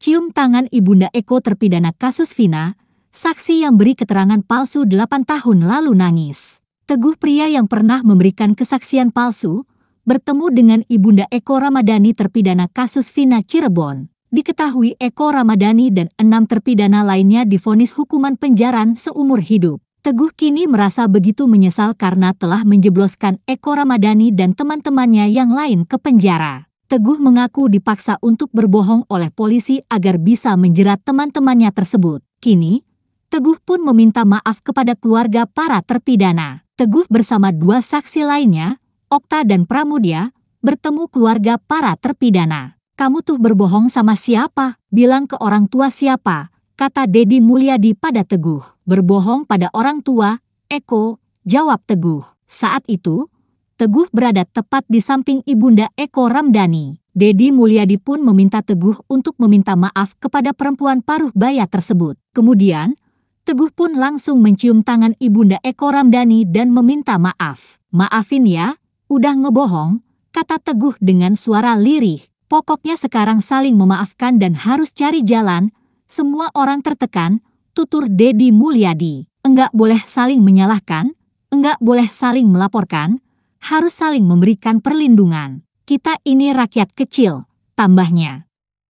cium tangan Ibunda Eko terpidana kasus Vina, saksi yang beri keterangan palsu 8 tahun lalu nangis. Teguh pria yang pernah memberikan kesaksian palsu, bertemu dengan Ibunda Eko Ramadhani terpidana kasus Vina Cirebon. Diketahui Eko Ramadhani dan enam terpidana lainnya difonis hukuman penjaran seumur hidup. Teguh kini merasa begitu menyesal karena telah menjebloskan Eko Ramadhani dan teman-temannya yang lain ke penjara. Teguh mengaku dipaksa untuk berbohong oleh polisi agar bisa menjerat teman-temannya tersebut. Kini, Teguh pun meminta maaf kepada keluarga para terpidana. Teguh bersama dua saksi lainnya, Okta dan Pramudia, bertemu keluarga para terpidana. Kamu tuh berbohong sama siapa? Bilang ke orang tua siapa? Kata Dedi Mulyadi pada Teguh. Berbohong pada orang tua, Eko, jawab Teguh. Saat itu, Teguh berada tepat di samping Ibunda Eko Ramdhani. Dedi Mulyadi pun meminta Teguh untuk meminta maaf kepada perempuan paruh baya tersebut. Kemudian, Teguh pun langsung mencium tangan Ibunda Eko Ramdhani dan meminta maaf. Maafin ya, udah ngebohong, kata Teguh dengan suara lirih. Pokoknya sekarang saling memaafkan dan harus cari jalan, semua orang tertekan, tutur Dedi Mulyadi. Enggak boleh saling menyalahkan, enggak boleh saling melaporkan, harus saling memberikan perlindungan. Kita ini rakyat kecil, tambahnya.